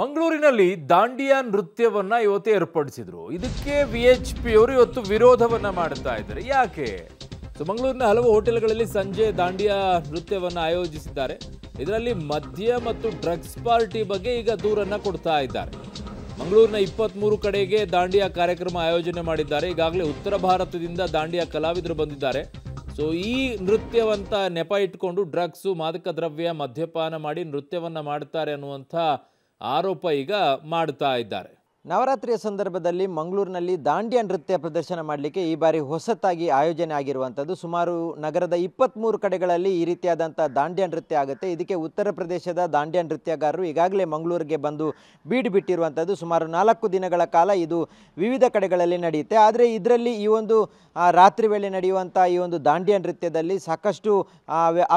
ಮಂಗಳೂರಿನಲ್ಲಿ ದಾಂಡಿಯಾ ನೃತ್ಯವನ್ನ ಇವತ್ತು ಏರ್ಪಡಿಸಿದ್ರು ಇದಕ್ಕೆ ವಿ ಎಚ್ ಪಿ ಅವರು ಇವತ್ತು ವಿರೋಧವನ್ನ ಮಾಡುತ್ತಾ ಇದ್ದಾರೆ ಯಾಕೆ ಸೊ ಮಂಗಳೂರಿನ ಹಲವು ಹೋಟೆಲ್ಗಳಲ್ಲಿ ಸಂಜೆ ದಾಂಡಿಯಾ ನೃತ್ಯವನ್ನ ಆಯೋಜಿಸಿದ್ದಾರೆ ಇದರಲ್ಲಿ ಮದ್ಯ ಮತ್ತು ಡ್ರಗ್ಸ್ ಪಾರ್ಟಿ ಬಗ್ಗೆ ಈಗ ದೂರನ್ನ ಕೊಡ್ತಾ ಇದ್ದಾರೆ ಮಂಗಳೂರಿನ ಮೂರು ಕಡೆಗೆ ದಾಂಡಿಯಾ ಕಾರ್ಯಕ್ರಮ ಆಯೋಜನೆ ಮಾಡಿದ್ದಾರೆ ಈಗಾಗಲೇ ಉತ್ತರ ಭಾರತದಿಂದ ದಾಂಡಿಯಾ ಕಲಾವಿದರು ಬಂದಿದ್ದಾರೆ ಸೊ ಈ ನೃತ್ಯವಂತ ನೆಪ ಇಟ್ಕೊಂಡು ಡ್ರಗ್ಸು ಮಾದಕ ದ್ರವ್ಯ ಮದ್ಯಪಾನ ಮಾಡಿ ನೃತ್ಯವನ್ನು ಮಾಡ್ತಾರೆ ಅನ್ನುವಂಥ ಆರೋಪ ಈಗ ಮಾಡ್ತಾ ಇದ್ದಾರೆ ನವರಾತ್ರಿಯ ಸಂದರ್ಭದಲ್ಲಿ ಮಂಗಳೂರಿನಲ್ಲಿ ದಾಂಡ್ಯ ನೃತ್ಯ ಪ್ರದರ್ಶನ ಮಾಡಲಿಕ್ಕೆ ಈ ಬಾರಿ ಹೊಸತಾಗಿ ಆಯೋಜನೆ ಆಗಿರುವಂಥದ್ದು ಸುಮಾರು ನಗರದ ಇಪ್ಪತ್ತ್ಮೂರು ಕಡೆಗಳಲ್ಲಿ ಈ ರೀತಿಯಾದಂಥ ದಾಂಡ್ಯ ನೃತ್ಯ ಆಗುತ್ತೆ ಇದಕ್ಕೆ ಉತ್ತರ ಪ್ರದೇಶದ ದಾಂಡ್ಯ ನೃತ್ಯಗಾರರು ಈಗಾಗಲೇ ಮಂಗಳೂರಿಗೆ ಬಂದು ಬೀಡು ಬಿಟ್ಟಿರುವಂಥದ್ದು ಸುಮಾರು ನಾಲ್ಕು ದಿನಗಳ ಕಾಲ ಇದು ವಿವಿಧ ಕಡೆಗಳಲ್ಲಿ ನಡೆಯುತ್ತೆ ಆದರೆ ಇದರಲ್ಲಿ ಈ ಒಂದು ರಾತ್ರಿ ವೇಳೆ ನಡೆಯುವಂಥ ಈ ಒಂದು ದಾಂಡ್ಯ ನೃತ್ಯದಲ್ಲಿ ಸಾಕಷ್ಟು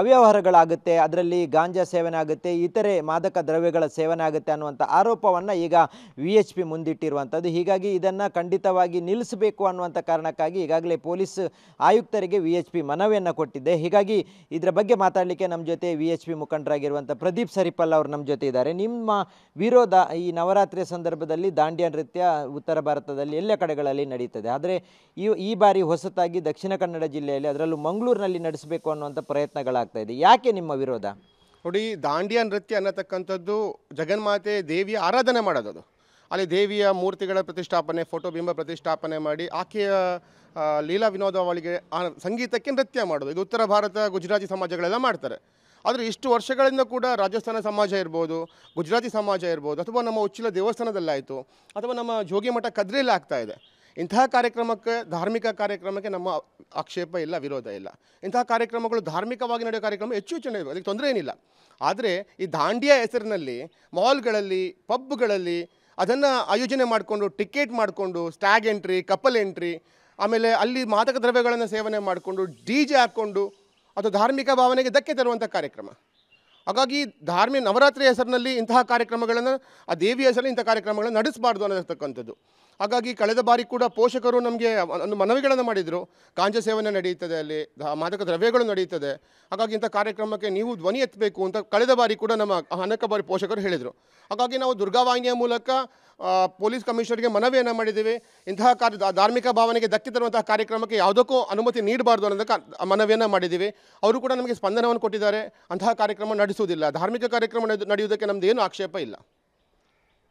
ಅವ್ಯವಹಾರಗಳಾಗುತ್ತೆ ಅದರಲ್ಲಿ ಗಾಂಜಾ ಸೇವನೆ ಆಗುತ್ತೆ ಇತರೆ ಮಾದಕ ದ್ರವ್ಯಗಳ ಸೇವನೆ ಆಗುತ್ತೆ ಅನ್ನುವಂಥ ಆರೋಪವನ್ನು ಈಗ ವಿ ಎಚ್ ಪಿ ಮುಂದಿಟ್ಟಿರುವಂಥದ್ದು ಹೀಗಾಗಿ ಇದನ್ನು ಖಂಡಿತವಾಗಿ ನಿಲ್ಲಿಸಬೇಕು ಅನ್ನುವಂಥ ಕಾರಣಕ್ಕಾಗಿ ಈಗಾಗಲೇ ಪೊಲೀಸ್ ಆಯುಕ್ತರಿಗೆ ವಿ ಎಚ್ ಪಿ ಮನವಿಯನ್ನು ಕೊಟ್ಟಿದ್ದೆ ಹೀಗಾಗಿ ಇದರ ಬಗ್ಗೆ ಮಾತಾಡಲಿಕ್ಕೆ ನಮ್ಮ ಜೊತೆ ವಿ ಎಚ್ ಪಿ ಮುಖಂಡರಾಗಿರುವಂಥ ಪ್ರದೀಪ್ ಸರಿಪಲ್ ಅವರು ನಮ್ಮ ಜೊತೆ ಇದ್ದಾರೆ ನಿಮ್ಮ ವಿರೋಧ ಈ ನವರಾತ್ರಿಯ ಸಂದರ್ಭದಲ್ಲಿ ದಾಂಡ್ಯ ನೃತ್ಯ ಉತ್ತರ ಭಾರತದಲ್ಲಿ ಎಲ್ಲ ಕಡೆಗಳಲ್ಲಿ ನಡೀತದೆ ಆದರೆ ಈ ಈ ಬಾರಿ ಹೊಸತಾಗಿ ದಕ್ಷಿಣ ಕನ್ನಡ ಜಿಲ್ಲೆಯಲ್ಲಿ ಅದರಲ್ಲೂ ಮಂಗಳೂರಿನಲ್ಲಿ ನಡೆಸಬೇಕು ಅನ್ನುವಂಥ ಪ್ರಯತ್ನಗಳಾಗ್ತಾ ಇದೆ ಯಾಕೆ ನಿಮ್ಮ ವಿರೋಧ ನೋಡಿ ದಾಂಡಿಯಾ ನೃತ್ಯ ಅನ್ನತಕ್ಕಂಥದ್ದು ಜಗನ್ಮಾತೆ ದೇವಿಯ ಆರಾಧನೆ ಮಾಡೋದದು ಅಲ್ಲಿ ದೇವಿಯ ಮೂರ್ತಿಗಳ ಪ್ರತಿಷ್ಠಾಪನೆ ಫೋಟೋ ಬಿಂಬ ಪ್ರತಿಷ್ಠಾಪನೆ ಮಾಡಿ ಆಕೆಯ ಲೀಲಾ ವಿನೋದವಳಿಗೆ ಸಂಗೀತಕ್ಕೆ ನೃತ್ಯ ಮಾಡೋದು ಇದು ಉತ್ತರ ಭಾರತ ಗುಜರಾತಿ ಸಮಾಜಗಳೆಲ್ಲ ಮಾಡ್ತಾರೆ ಆದರೆ ಇಷ್ಟು ವರ್ಷಗಳಿಂದ ಕೂಡ ರಾಜಸ್ಥಾನ ಸಮಾಜ ಇರ್ಬೋದು ಗುಜರಾತಿ ಸಮಾಜ ಇರ್ಬೋದು ಅಥವಾ ನಮ್ಮ ಉಚ್ಚಿಲ ದೇವಸ್ಥಾನದಲ್ಲಾಯಿತು ಅಥವಾ ನಮ್ಮ ಜೋಗಿಮಠ ಕದ್ರಿಯಲ್ಲಿ ಆಗ್ತಾ ಇದೆ ಇಂತಹ ಕಾರ್ಯಕ್ರಮಕ್ಕೆ ಧಾರ್ಮಿಕ ಕಾರ್ಯಕ್ರಮಕ್ಕೆ ನಮ್ಮ ಆಕ್ಷೇಪ ಇಲ್ಲ ವಿರೋಧ ಇಲ್ಲ ಇಂತಹ ಕಾರ್ಯಕ್ರಮಗಳು ಧಾರ್ಮಿಕವಾಗಿ ನಡೆಯೋ ಕಾರ್ಯಕ್ರಮ ಹೆಚ್ಚು ಹೆಚ್ಚು ನಡೆಯುವ ಅದಕ್ಕೆ ತೊಂದರೆ ಏನಿಲ್ಲ ಆದರೆ ಈ ದಾಂಡಿಯ ಹೆಸರಿನಲ್ಲಿ ಮಾಲ್ಗಳಲ್ಲಿ ಪಬ್ಗಳಲ್ಲಿ ಅದನ್ನು ಆಯೋಜನೆ ಮಾಡಿಕೊಂಡು ಟಿಕೆಟ್ ಮಾಡಿಕೊಂಡು ಸ್ಟ್ಯಾಗ್ ಎಂಟ್ರಿ ಕಪಲ್ ಎಂಟ್ರಿ ಆಮೇಲೆ ಅಲ್ಲಿ ಮಾದಕ ದ್ರವ್ಯಗಳನ್ನು ಸೇವನೆ ಮಾಡಿಕೊಂಡು ಡಿ ಜೆ ಹಾಕ್ಕೊಂಡು ಅದು ಧಾರ್ಮಿಕ ಭಾವನೆಗೆ ಧಕ್ಕೆ ತರುವಂಥ ಕಾರ್ಯಕ್ರಮ ಹಾಗಾಗಿ ಧಾರ್ಮಿಕ ನವರಾತ್ರಿ ಹೆಸರಿನಲ್ಲಿ ಇಂತಹ ಕಾರ್ಯಕ್ರಮಗಳನ್ನು ಆ ದೇವಿ ಹೆಸರಲ್ಲಿ ಇಂಥ ಕಾರ್ಯಕ್ರಮಗಳನ್ನು ನಡೆಸಬಾರ್ದು ಅನ್ನತಕ್ಕಂಥದ್ದು ಹಾಗಾಗಿ ಕಳೆದ ಬಾರಿ ಕೂಡ ಪೋಷಕರು ನಮಗೆ ಒಂದು ಮನವಿಗಳನ್ನು ಮಾಡಿದರು ಕಾಂಜ ಸೇವನೆ ನಡೆಯುತ್ತದೆ ಅಲ್ಲಿ ಮಾದಕ ದ್ರವ್ಯಗಳು ನಡೆಯುತ್ತದೆ ಹಾಗಾಗಿ ಇಂಥ ಕಾರ್ಯಕ್ರಮಕ್ಕೆ ನೀವು ಧ್ವನಿ ಎತ್ತಬೇಕು ಅಂತ ಕಳೆದ ಬಾರಿ ಕೂಡ ನಮ್ಮ ಅನೇಕ ಬಾರಿ ಪೋಷಕರು ಹೇಳಿದರು ಹಾಗಾಗಿ ನಾವು ದುರ್ಗಾವಾಹಿನಿಯ ಮೂಲಕ ಪೊಲೀಸ್ ಕಮಿಷನರ್ಗೆ ಮನವಿಯನ್ನು ಮಾಡಿದ್ದೀವಿ ಇಂತಹ ಕಾರ್ಯ ಧಾರ್ಮಿಕ ಭಾವನೆಗೆ ಧಕ್ಕೆ ತರುವಂತಹ ಕಾರ್ಯಕ್ರಮಕ್ಕೆ ಯಾವುದಕ್ಕೂ ಅನುಮತಿ ನೀಡಬಾರ್ದು ಅನ್ನೋದಕ್ಕ ಮನವಿಯನ್ನು ಮಾಡಿದ್ದೀವಿ ಅವರು ಕೂಡ ನಮಗೆ ಸ್ಪಂದನವನ್ನು ಕೊಟ್ಟಿದ್ದಾರೆ ಅಂತಹ ಕಾರ್ಯಕ್ರಮ ನಡೆಸುವುದಿಲ್ಲ ಧಾರ್ಮಿಕ ಕಾರ್ಯಕ್ರಮ ನಡೆಯುವುದಕ್ಕೆ ನಮ್ದು ಏನು ಆಕ್ಷೇಪ ಇಲ್ಲ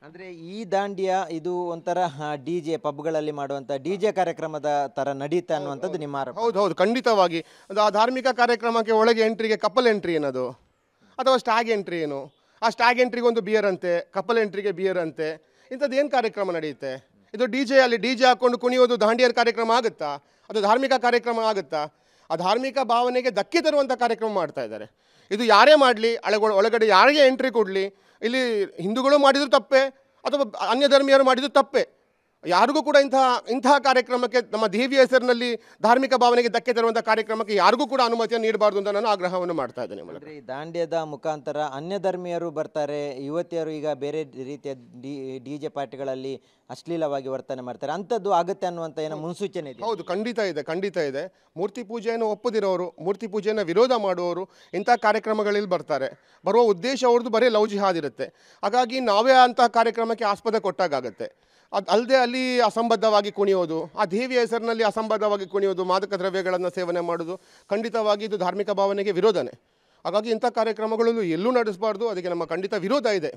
ಅಂದರೆ ಈ ದಾಂಡಿಯಾ ಇದು ಒಂಥರ ಡಿ ಜೆ ಪಬ್ಗಳಲ್ಲಿ ಮಾಡುವಂಥ ಡಿ ಜೆ ಕಾರ್ಯಕ್ರಮದ ತರ ನಡೀತಾ ಅನ್ನುವಂಥದ್ದು ನಿಮ್ಮ ಆರೋಪ ಹೌದು ಹೌದು ಖಂಡಿತವಾಗಿ ಅದು ಆ ಧಾರ್ಮಿಕ ಕಾರ್ಯಕ್ರಮಕ್ಕೆ ಒಳಗೆ ಎಂಟ್ರಿಗೆ ಕಪಲ್ ಎಂಟ್ರಿ ಏನದು ಅಥವಾ ಸ್ಟ್ಯಾಗ್ ಎಂಟ್ರಿ ಏನು ಆ ಸ್ಟ್ಯಾಗ್ ಎಂಟ್ರಿಗೆ ಒಂದು ಬಿಯರ್ ಅಂತೆ ಕಪಲ್ ಎಂಟ್ರಿಗೆ ಬಿಯರ್ ಅಂತೆ ಇಂಥದ್ದು ಏನು ಕಾರ್ಯಕ್ರಮ ನಡೆಯುತ್ತೆ ಇದು ಡಿ ಜೆ ಅಲ್ಲಿ ಡಿ ಜೆ ಹಾಕ್ಕೊಂಡು ಕುಣಿಯೋದು ದಾಂಡಿಯರ್ ಕಾರ್ಯಕ್ರಮ ಆಗುತ್ತಾ ಅದು ಧಾರ್ಮಿಕ ಕಾರ್ಯಕ್ರಮ ಆಗುತ್ತಾ ಆ ಧಾರ್ಮಿಕ ಭಾವನೆಗೆ ಧಕ್ಕೆ ತರುವಂಥ ಕಾರ್ಯಕ್ರಮ ಮಾಡ್ತಾ ಇದ್ದಾರೆ ಇದು ಯಾರೇ ಮಾಡಲಿ ಅಳಗೊಳ ಒಳಗಡೆ ಯಾರಿಗೆ ಎಂಟ್ರಿ ಕೊಡಲಿ ಇಲ್ಲಿ ಹಿಂದೂಗಳು ಮಾಡಿದ್ರು ತಪ್ಪೆ ಅಥವಾ ಅನ್ಯ ಧರ್ಮೀಯರು ಮಾಡಿದ್ರು ತಪ್ಪೆ ಯಾರಿಗೂ ಕೂಡ ಇಂತಹ ಇಂತಹ ಕಾರ್ಯಕ್ರಮಕ್ಕೆ ನಮ್ಮ ದೇವಿಯ ಹೆಸರಿನಲ್ಲಿ ಧಾರ್ಮಿಕ ಭಾವನೆಗೆ ಧಕ್ಕೆ ತರುವಂಥ ಕಾರ್ಯಕ್ರಮಕ್ಕೆ ಯಾರಿಗೂ ಕೂಡ ಅನುಮತಿಯನ್ನು ನೀಡಬಾರ್ದು ಅಂತ ನಾನು ಆಗ್ರಹವನ್ನು ಮಾಡ್ತಾ ಇದ್ದೇನೆ ದಾಂಡ್ಯದ ಮುಖಾಂತರ ಅನ್ಯ ಧರ್ಮೀಯರು ಬರ್ತಾರೆ ಯುವತಿಯರು ಈಗ ಬೇರೆ ರೀತಿಯ ಡಿ ಜೆ ಪಾರ್ಟಿಗಳಲ್ಲಿ ಅಶ್ಲೀಲವಾಗಿ ವರ್ತನೆ ಮಾಡ್ತಾರೆ ಅಂಥದ್ದು ಆಗುತ್ತೆ ಅನ್ನುವಂಥ ಏನೋ ಮುನ್ಸೂಚನೆ ಇದೆ ಹೌದು ಖಂಡಿತ ಇದೆ ಖಂಡಿತ ಇದೆ ಮೂರ್ತಿ ಪೂಜೆಯನ್ನು ಒಪ್ಪದಿರೋರು ಮೂರ್ತಿ ಪೂಜೆಯನ್ನು ವಿರೋಧ ಮಾಡುವವರು ಇಂಥ ಕಾರ್ಯಕ್ರಮಗಳಲ್ಲಿ ಬರ್ತಾರೆ ಬರುವ ಉದ್ದೇಶ ಅವ್ರದ್ದು ಬರೀ ಲವ್ ಜಿಹಾದ್ ಇರುತ್ತೆ ಹಾಗಾಗಿ ನಾವೇ ಅಂತಹ ಕಾರ್ಯಕ್ರಮಕ್ಕೆ ಆಸ್ಪದ ಕೊಟ್ಟಾಗುತ್ತೆ ಅದು ಅಲ್ಲದೆ ಅಲ್ಲಿ ಅಸಂಬದ್ಧವಾಗಿ ಕುಣಿಯೋದು ಆ ದೇವಿಯ ಹೆಸರಿನಲ್ಲಿ ಅಸಂಬದ್ಧವಾಗಿ ಕುಣಿಯೋದು ಮಾದಕ ದ್ರವ್ಯಗಳನ್ನು ಸೇವನೆ ಮಾಡೋದು ಖಂಡಿತವಾಗಿ ಇದು ಧಾರ್ಮಿಕ ಭಾವನೆಗೆ ವಿರೋಧನೆ ಹಾಗಾಗಿ ಇಂಥ ಕಾರ್ಯಕ್ರಮಗಳಲ್ಲೂ ಎಲ್ಲೂ ನಡೆಸಬಾರ್ದು ಅದಕ್ಕೆ ನಮ್ಮ ಖಂಡಿತ ವಿರೋಧ ಇದೆ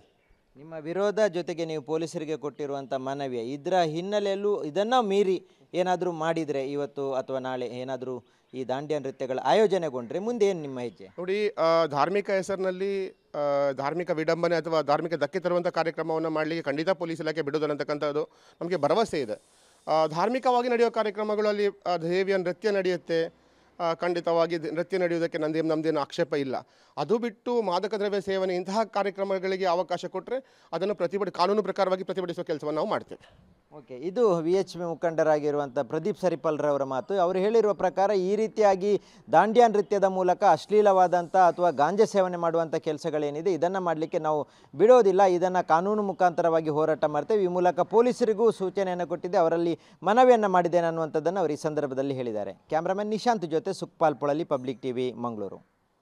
ನಿಮ್ಮ ವಿರೋಧ ಜೊತೆಗೆ ನೀವು ಪೊಲೀಸರಿಗೆ ಕೊಟ್ಟಿರುವಂಥ ಮನವಿ ಇದರ ಹಿನ್ನೆಲೆಯಲ್ಲೂ ಇದನ್ನು ಮೀರಿ ಏನಾದರೂ ಮಾಡಿದರೆ ಇವತ್ತು ಅಥವಾ ನಾಳೆ ಏನಾದರೂ ಈ ದಾಂಡಿಯ ನೃತ್ಯಗಳ ಆಯೋಜನೆಗೊಂಡ್ರೆ ಮುಂದೆ ಏನು ನಿಮ್ಮ ಹೆಜ್ಜೆ ನೋಡಿ ಧಾರ್ಮಿಕ ಹೆಸರಿನಲ್ಲಿ ಧಾರ್ಮಿಕ ವಿಡಂಬನೆ ಅಥವಾ ಧಾರ್ಮಿಕ ಧಕ್ಕೆ ತರುವಂಥ ಕಾರ್ಯಕ್ರಮವನ್ನು ಮಾಡಲಿಕ್ಕೆ ಖಂಡಿತ ಪೊಲೀಸ್ ಇಲಾಖೆ ಅಂತಕ್ಕಂಥದ್ದು ನಮಗೆ ಭರವಸೆ ಇದೆ ಧಾರ್ಮಿಕವಾಗಿ ನಡೆಯುವ ಕಾರ್ಯಕ್ರಮಗಳಲ್ಲಿ ದೇವಿಯ ನೃತ್ಯ ನಡೆಯುತ್ತೆ ಖಂಡಿತವಾಗಿ ನೃತ್ಯ ನಡೆಯುವುದಕ್ಕೆ ನಂದೇನು ನಮ್ದೇನು ಆಕ್ಷೇಪ ಇಲ್ಲ ಅದು ಬಿಟ್ಟು ಮಾದಕ ದ್ರವ್ಯ ಸೇವನೆ ಇಂತಹ ಕಾರ್ಯಕ್ರಮಗಳಿಗೆ ಅವಕಾಶ ಕೊಟ್ಟರೆ ಅದನ್ನು ಪ್ರತಿಭಟ ಕಾನೂನು ಪ್ರಕಾರವಾಗಿ ಪ್ರತಿಭಟಿಸುವ ಕೆಲಸವನ್ನು ನಾವು ಮಾಡ್ತೇವೆ ಓಕೆ ಇದು ವಿ ಎಚ್ ಪಿ ಮುಖಂಡರಾಗಿರುವಂಥ ಪ್ರದೀಪ್ ಸರಿಪಾಲ್ರವರ ಮಾತು ಅವರು ಹೇಳಿರುವ ಪ್ರಕಾರ ಈ ರೀತಿಯಾಗಿ ದಾಂಡ್ಯಾ ನೃತ್ಯದ ಮೂಲಕ ಅಶ್ಲೀಲವಾದಂಥ ಅಥವಾ ಗಾಂಜೆ ಸೇವನೆ ಮಾಡುವಂಥ ಕೆಲಸಗಳೇನಿದೆ ಇದನ್ನು ಮಾಡಲಿಕ್ಕೆ ನಾವು ಬಿಡೋದಿಲ್ಲ ಇದನ್ನು ಕಾನೂನು ಮುಖಾಂತರವಾಗಿ ಹೋರಾಟ ಮಾಡ್ತೇವೆ ಈ ಮೂಲಕ ಪೊಲೀಸರಿಗೂ ಸೂಚನೆಯನ್ನು ಕೊಟ್ಟಿದೆ ಅವರಲ್ಲಿ ಮನವಿಯನ್ನು ಮಾಡಿದ್ದೇನೆ ಅನ್ನುವಂಥದ್ದನ್ನು ಅವರು ಈ ಸಂದರ್ಭದಲ್ಲಿ ಹೇಳಿದ್ದಾರೆ ಕ್ಯಾಮ್ರಾಮನ್ ನಿಶಾಂತ್ ಜೊತೆ ಸುಖಪಾಲ್ ಪೊಳಲಿ ಪಬ್ಲಿಕ್ ಟಿವಿ ಮಂಗಳೂರು